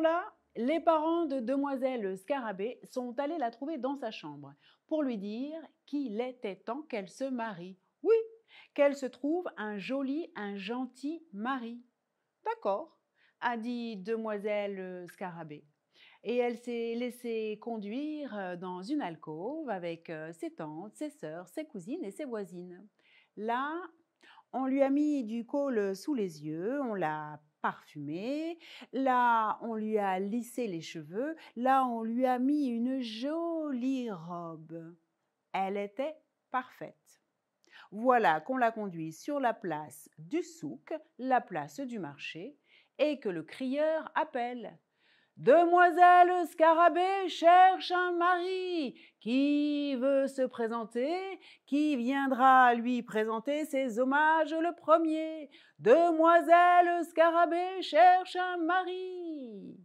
là les parents de demoiselle Scarabée sont allés la trouver dans sa chambre pour lui dire qu'il était temps qu'elle se marie. Oui, qu'elle se trouve un joli, un gentil mari. D'accord, a dit demoiselle Scarabée. Et elle s'est laissée conduire euh, dans une alcôve avec euh, ses tantes, ses sœurs, ses cousines et ses voisines. Là, on lui a mis du col sous les yeux, on l'a parfumé, là on lui a lissé les cheveux, là on lui a mis une jolie robe. Elle était parfaite. Voilà qu'on l'a conduit sur la place du souk, la place du marché, et que le crieur appelle Demoiselle Scarabée cherche un mari qui veut se présenter, qui viendra lui présenter ses hommages le premier. Demoiselle Scarabée cherche un mari.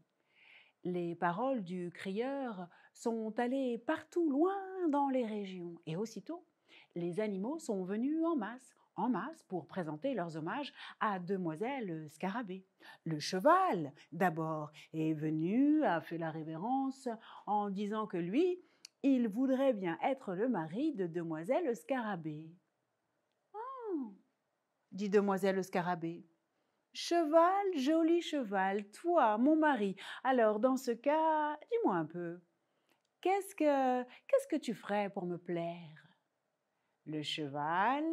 Les paroles du crieur sont allées partout loin dans les régions et aussitôt les animaux sont venus en masse en masse pour présenter leurs hommages à Demoiselle Scarabée. Le cheval, d'abord, est venu, a fait la révérence en disant que lui, il voudrait bien être le mari de Demoiselle Scarabée. Oh, dit Demoiselle Scarabée. Cheval, joli cheval, toi, mon mari. Alors, dans ce cas, dis-moi un peu, qu'est-ce que, qu'est-ce que tu ferais pour me plaire Le cheval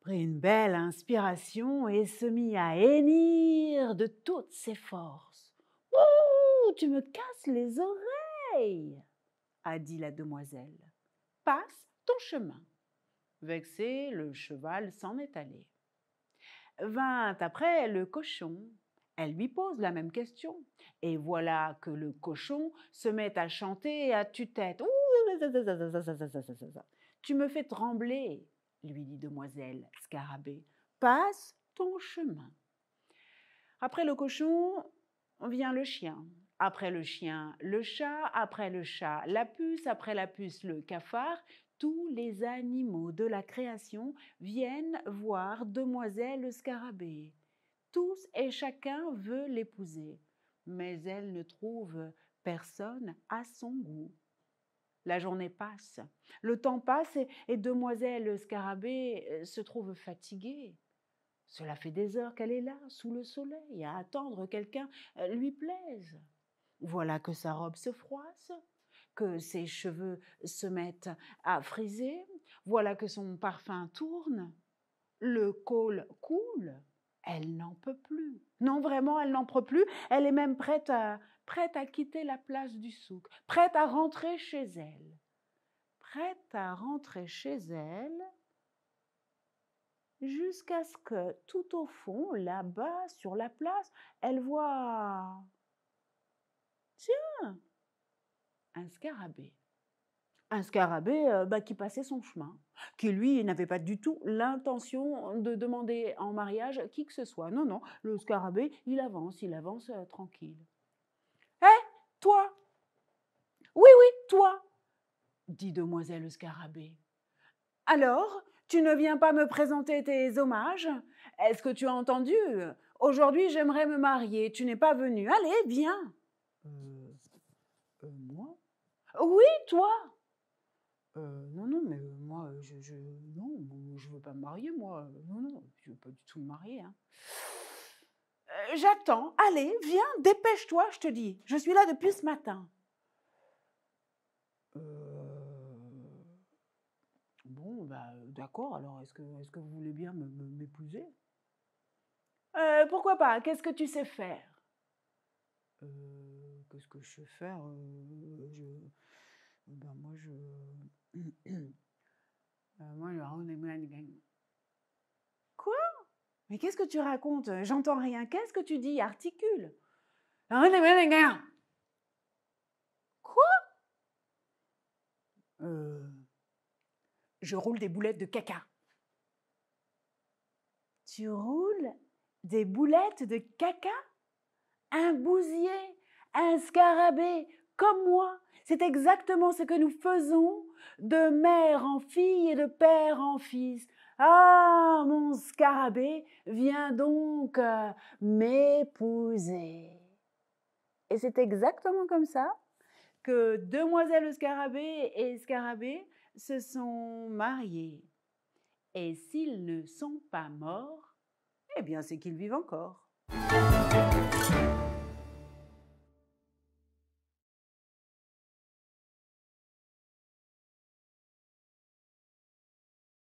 prit une belle inspiration et se mit à hennir de toutes ses forces. Ouh, tu me casses les oreilles a dit la demoiselle. Passe ton chemin. Vexé, le cheval s'en est allé. Vint après le cochon. Elle lui pose la même question. Et voilà que le cochon se met à chanter à tue-tête. Tu me fais trembler lui dit demoiselle Scarabée, passe ton chemin. Après le cochon, vient le chien. Après le chien, le chat. Après le chat, la puce. Après la puce, le cafard. Tous les animaux de la création viennent voir demoiselle Scarabée. Tous et chacun veut l'épouser, mais elle ne trouve personne à son goût. La journée passe, le temps passe et, demoiselle Scarabée euh, se trouve fatiguée. Cela fait des heures qu'elle est là, sous le soleil, à attendre quelqu'un euh, lui plaise. Voilà que sa robe se froisse, que ses cheveux se mettent à friser, voilà que son parfum tourne, le col coule, elle n'en peut plus. Non, vraiment, elle n'en peut plus. Elle est même prête à, prête à quitter la place du souk, prête à rentrer chez elle. Prête à rentrer chez elle jusqu'à ce que tout au fond, là-bas, sur la place, elle voit... Tiens, un scarabée un scarabée euh, bah, qui passait son chemin, qui lui n'avait pas du tout l'intention de demander en mariage qui que ce soit. Non, non, le scarabée, il avance, il avance euh, tranquille. Hé, toi Oui, oui, toi dit demoiselle scarabée. Alors, tu ne viens pas me présenter tes hommages Est-ce que tu as entendu Aujourd'hui, j'aimerais me marier. Tu n'es pas venu. Allez, viens. Euh, euh, moi Oui, toi. Euh, non, non, mais euh, moi, euh, je, je veux pas me marier, moi. Non, non, je veux pas du tout me marier. Hein. J'attends. Allez, viens, dépêche-toi, je te dis. Je suis là depuis ce matin. Bon, bah, d'accord. Alors, est-ce que, est que vous voulez bien m'épouser Pourquoi pas Qu'est-ce que tu sais faire Qu'est-ce que je sais faire je... Ben moi, je Quoi Mais qu'est-ce que tu racontes J'entends rien. Qu'est-ce que tu dis Articule. Quoi euh, Je roule des boulettes de caca. Tu roules des boulettes de caca Un bousier, un scarabée, comme moi. C'est exactement ce que nous faisons de mère en fille et de père en fils. Ah, mon scarabée, viens donc euh, m'épouser. Et c'est exactement comme ça que demoiselle scarabée et scarabée se sont mariés. Et s'ils ne sont pas morts, eh bien c'est qu'ils vivent encore.